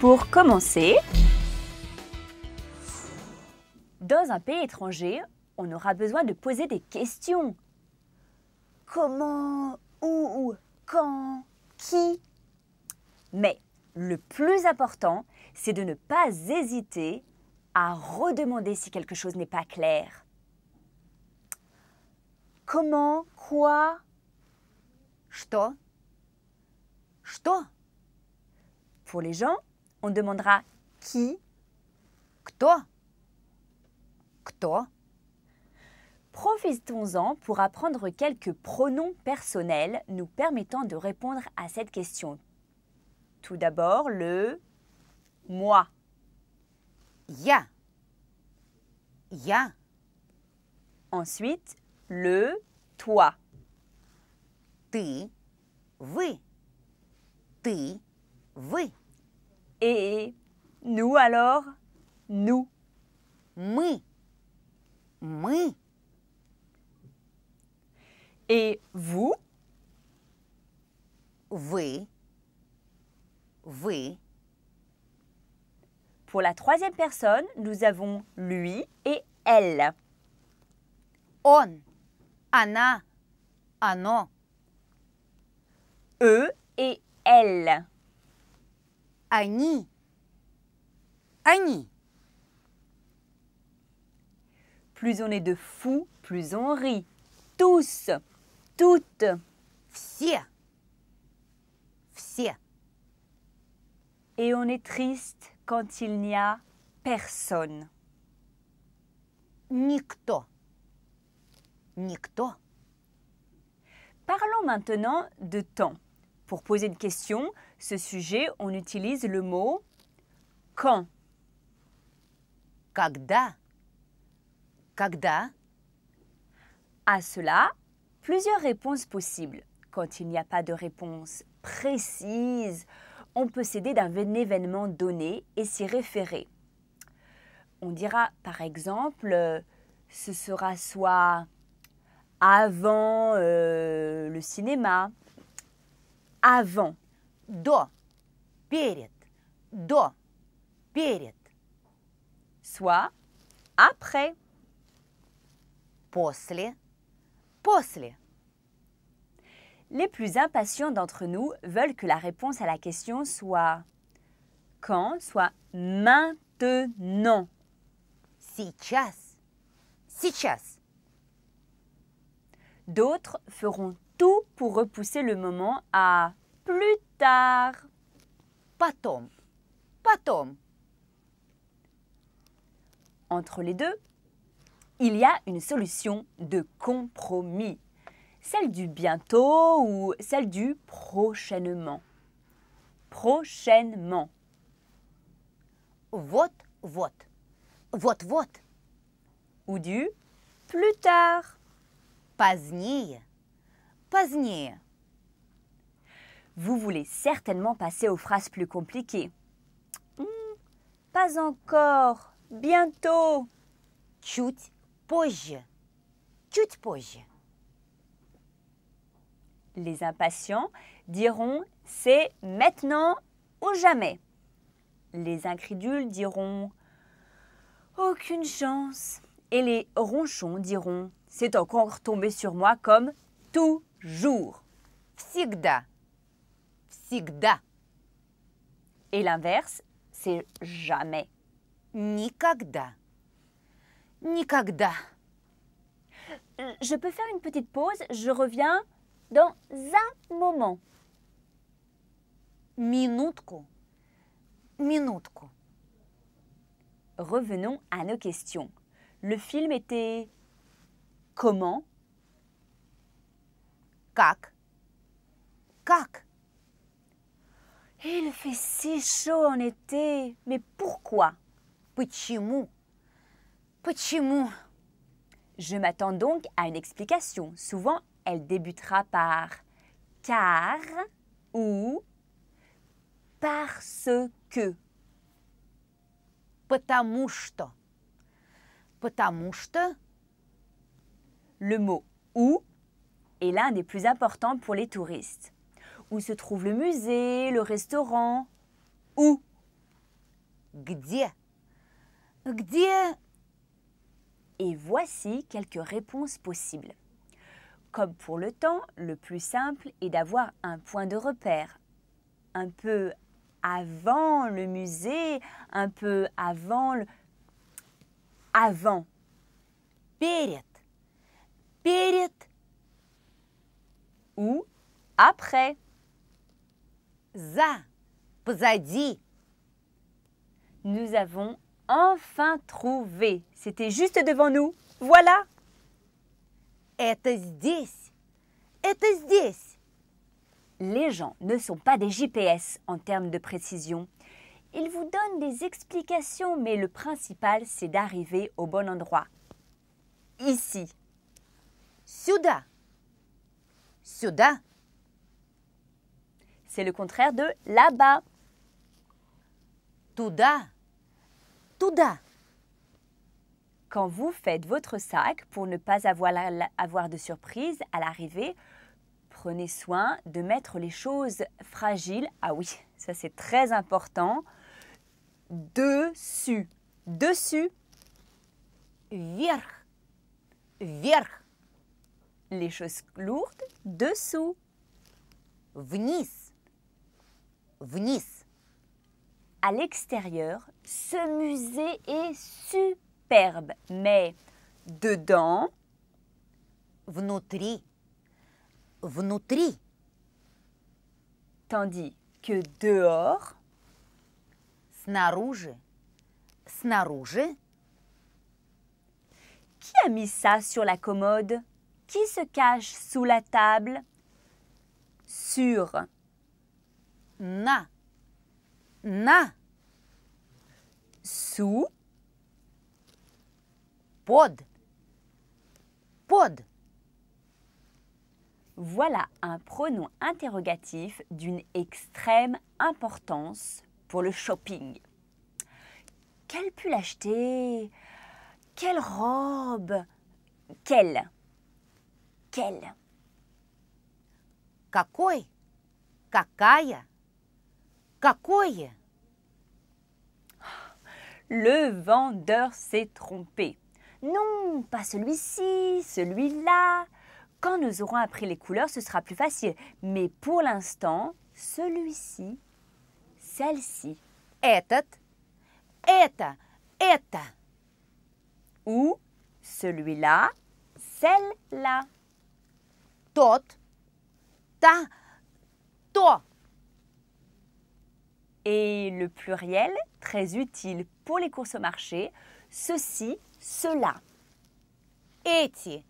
Pour commencer, dans un pays étranger, on aura besoin de poser des questions. Comment, où, quand, qui Mais le plus important, c'est de ne pas hésiter à redemander si quelque chose n'est pas clair. Comment, quoi, что, что. Pour les gens, on demandera qui, кто, кто. Profitons-en pour apprendre quelques pronoms personnels nous permettant de répondre à cette question. Tout d'abord, le moi. Ya. Ya. Ensuite, le toi. Ты, вы. Ты, вы et. Nous alors, nous. Nous. Moi. Et vous Vous. Vous. Pour la troisième personne, nous avons lui et elle. On, Anna, Anna. Eux et elle. Agni Plus on est de fous, plus on rit. Tous, toutes, все, все. Et on est triste quand il n'y a personne. Никто, никто. Parlons maintenant de temps. Pour poser une question, ce sujet, on utilise le mot quand. Когда. Когда. À cela, plusieurs réponses possibles. Quand il n'y a pas de réponse précise, on peut s'aider d'un événement donné et s'y référer. On dira par exemple, euh, ce sera soit avant euh, le cinéma, avant. do, Перед. do, Перед. Soit après. После. После. Les plus impatients d'entre nous veulent que la réponse à la question soit quand, soit maintenant. Сейчас. Сейчас. D'autres feront tout pour repousser le moment à plus tard. Потом. Потом. Entre les deux, il y a une solution de compromis, celle du bientôt ou celle du prochainement. Prochainement. VOTE VOTE VOTE VOTE Ou du plus tard. Позднее. Vous voulez certainement passer aux phrases plus compliquées. Hmm, pas encore, bientôt. Chut. Pause. Chut. позже. Les impatients diront c'est maintenant ou jamais. Les incrédules diront aucune chance. Et les ronchons diront c'est encore tombé sur moi comme tout jour. Всегда. Всегда. Et l'inverse, c'est jamais. nikagda Nikagda Je peux faire une petite pause, je reviens dans un moment. Minutko, minutko. Revenons à nos questions. Le film était comment Как? Как? Il fait si chaud en été. Mais pourquoi? Почему? Почему? Je m'attends donc à une explication. Souvent, elle débutera par car ou parce que. Потому что. Le mot ou est l'un des plus importants pour les touristes. Où se trouve le musée, le restaurant Où Где Где Et voici quelques réponses possibles. Comme pour le temps, le plus simple est d'avoir un point de repère. Un peu avant le musée, un peu avant le... Avant. Перед. Перед ou après. За, dit, Nous avons enfin trouvé. C'était juste devant nous. Voilà. Это здесь. Это здесь. Les gens ne sont pas des GPS en termes de précision. Ils vous donnent des explications, mais le principal, c'est d'arriver au bon endroit. Ici. Souda. C'est le contraire de là-bas. tout Туда. Quand vous faites votre sac pour ne pas avoir, de surprise à l'arrivée, prenez soin de mettre les choses fragiles, ah oui, ça c'est très important, dessus, dessus, vierge, Virre les choses lourdes dessous. Вниз. Вниз. À l'extérieur, ce musée est superbe, mais dedans, внутри, внутри. Tandis que dehors, S'narouge. S'narouge. Qui a mis ça sur la commode qui se cache sous la table Sur. Na. Na. Sous. Pod. Pod. Voilà un pronom interrogatif d'une extrême importance pour le shopping. Quelle pull acheter Quelle robe Quelle quel Какой? Какая? Le vendeur s'est trompé. Non, pas celui-ci, celui-là. Quand nous aurons appris les couleurs, ce sera plus facile. Mais pour l'instant, celui-ci, celle-ci, этот, Ou celui-là, celle-là tot, ta, toi. Et le pluriel, très utile pour les courses au marché, ceci, cela. Эти,